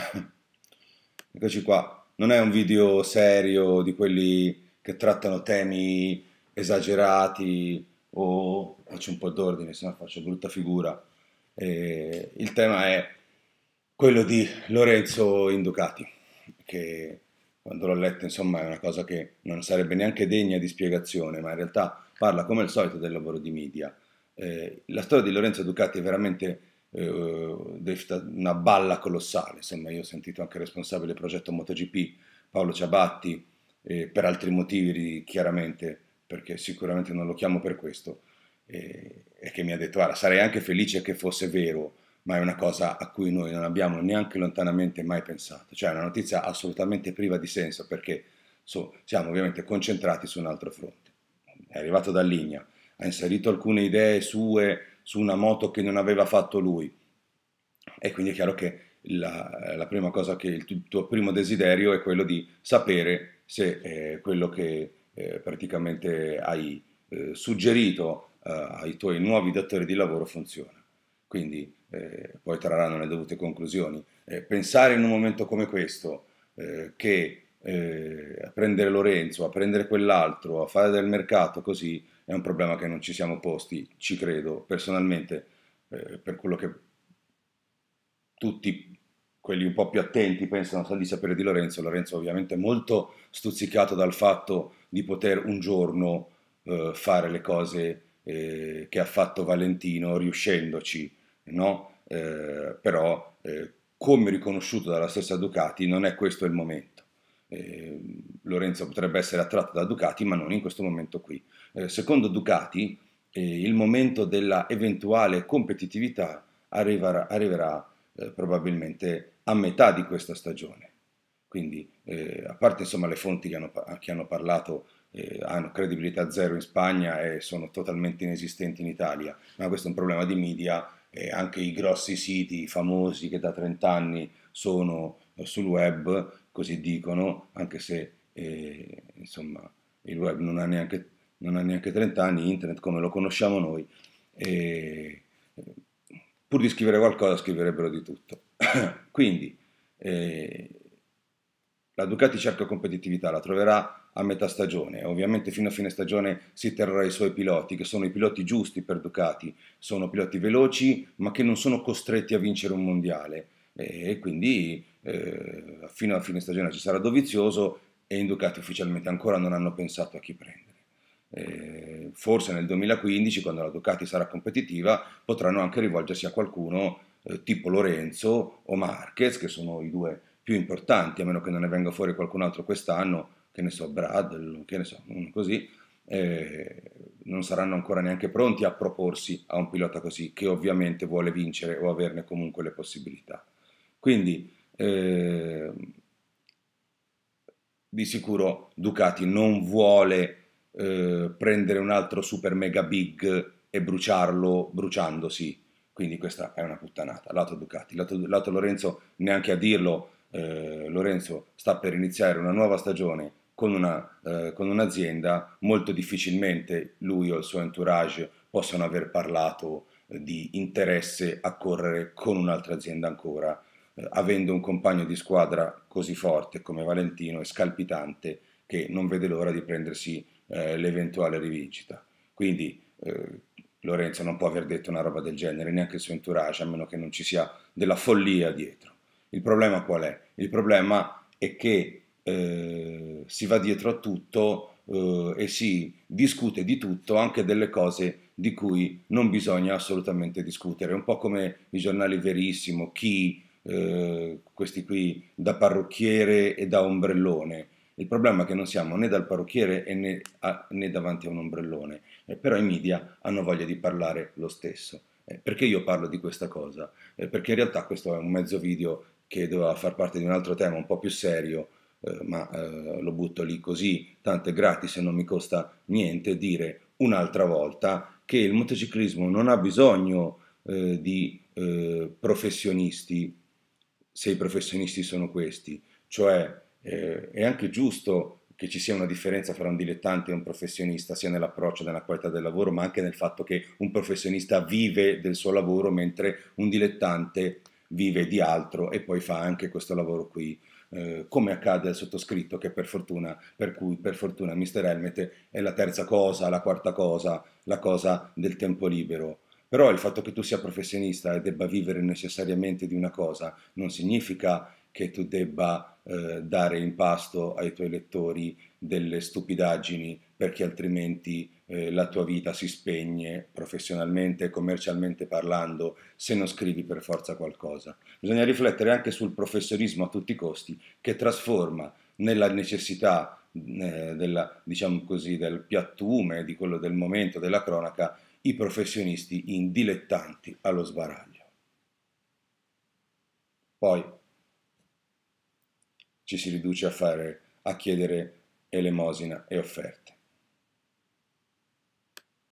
Eccoci qua, non è un video serio di quelli che trattano temi esagerati o faccio un po' d'ordine, se no faccio brutta figura. E il tema è quello di Lorenzo Inducati, che quando l'ho letto insomma è una cosa che non sarebbe neanche degna di spiegazione, ma in realtà parla come al solito del lavoro di media. Eh, la storia di Lorenzo Ducati è veramente eh, eh, una balla colossale, insomma io ho sentito anche il responsabile del progetto MotoGP Paolo Ciabatti, per altri motivi chiaramente, perché sicuramente non lo chiamo per questo, e, e che mi ha detto, ah, sarei anche felice che fosse vero, ma è una cosa a cui noi non abbiamo neanche lontanamente mai pensato, cioè è una notizia assolutamente priva di senso perché so, siamo ovviamente concentrati su un altro fronte. È arrivato da Ligna, ha inserito alcune idee sue, su una moto che non aveva fatto lui. E quindi è chiaro che la, la prima cosa che il, tuo primo desiderio è quello di sapere se eh, quello che eh, praticamente hai eh, suggerito eh, ai tuoi nuovi datori di lavoro funziona. Quindi eh, poi trarranno le dovute conclusioni. Eh, pensare in un momento come questo che eh, a prendere Lorenzo, a prendere quell'altro, a fare del mercato così, è un problema che non ci siamo posti, ci credo personalmente, eh, per quello che tutti quelli un po' più attenti pensano di sapere di Lorenzo, Lorenzo ovviamente molto stuzzicato dal fatto di poter un giorno eh, fare le cose eh, che ha fatto Valentino riuscendoci, no? Eh, però eh, come riconosciuto dalla stessa Ducati non è questo il momento eh, Lorenzo potrebbe essere attratto da Ducati, ma non in questo momento qui. Eh, secondo Ducati, eh, il momento della eventuale competitività arriverà, arriverà eh, probabilmente a metà di questa stagione. Quindi, eh, a parte insomma, le fonti che hanno, che hanno parlato eh, hanno credibilità zero in Spagna e sono totalmente inesistenti in Italia, ma questo è un problema di media E anche i grossi siti famosi che da 30 anni sono eh, sul web così dicono, anche se eh, insomma, il web non ha, neanche, non ha, neanche, 30 anni, internet come lo conosciamo noi, eh, pur di scrivere qualcosa scriverebbero di tutto. Quindi eh, la Ducati cerca competitività, la troverà a metà stagione, ovviamente fino a fine stagione si terrà i suoi piloti, che sono i piloti giusti per Ducati, sono piloti veloci ma che non sono costretti a vincere un mondiale e quindi eh, fino a fine stagione ci sarà Dovizioso e in Ducati ufficialmente ancora non hanno pensato a chi prendere. Eh, forse nel 2015, quando la Ducati sarà competitiva, potranno anche rivolgersi a qualcuno eh, tipo Lorenzo o Marquez, che sono i due più importanti, a meno che non ne venga fuori qualcun altro quest'anno, che ne so, Brad, che ne so, così, eh, non saranno ancora neanche pronti a proporsi a un pilota così, che ovviamente vuole vincere o averne comunque le possibilità. Quindi eh, di sicuro Ducati non vuole eh, prendere un altro super mega big e bruciarlo bruciandosi. Quindi questa è una puttanata, lato Ducati, lato, lato Lorenzo neanche a dirlo, eh, Lorenzo sta per iniziare una nuova stagione con, una, eh, con un'azienda, molto difficilmente lui o il suo entourage possono aver parlato eh, di interesse a correre con un'altra azienda ancora avendo un compagno di squadra così forte come Valentino e scalpitante che non vede l'ora di prendersi eh, l'eventuale rivincita. Quindi eh, Lorenzo non può aver detto una roba del genere, neanche il suo entourage, a meno che non ci sia della follia dietro. Il problema qual è? Il problema è che eh, si va dietro a tutto eh, e si discute di tutto, anche delle cose di cui non bisogna assolutamente discutere. Un po' come i giornali Verissimo, Chi, eh, questi qui da parrucchiere e da ombrellone. Il problema è che non siamo né dal parrucchiere né, a, né davanti a un ombrellone, eh, però i media hanno voglia di parlare lo stesso. Eh, perché io parlo di questa cosa? Eh, perché in realtà questo è un mezzo video che doveva far parte di un altro tema un po' più serio, eh, ma lo butto lì così, tanto è gratis e non mi costa niente dire un'altra volta che il motociclismo non ha bisogno di professionisti se i professionisti sono questi, cioè eh, è anche giusto che ci sia una differenza fra un dilettante e un professionista, sia nell'approccio, nella qualità del lavoro, ma anche nel fatto che un professionista vive del suo lavoro, mentre un dilettante vive di altro e poi fa anche questo lavoro qui. Eh, come accade al sottoscritto, che per fortuna, per cui per fortuna Mister Helmet è la terza cosa, la quarta cosa, la cosa del tempo libero. Però il fatto che tu sia professionista e debba vivere necessariamente di una cosa non significa che tu debba eh, dare in pasto ai tuoi lettori delle stupidaggini perché altrimenti eh, la tua vita si spegne professionalmente e commercialmente parlando se non scrivi per forza qualcosa. Bisogna riflettere anche sul professionismo a tutti i costi che trasforma nella necessità eh, della, diciamo così, del piattume, di quello del momento, della cronaca, i professionisti in dilettanti allo sbaraglio. Poi ci si riduce a, fare, a chiedere elemosina e offerte.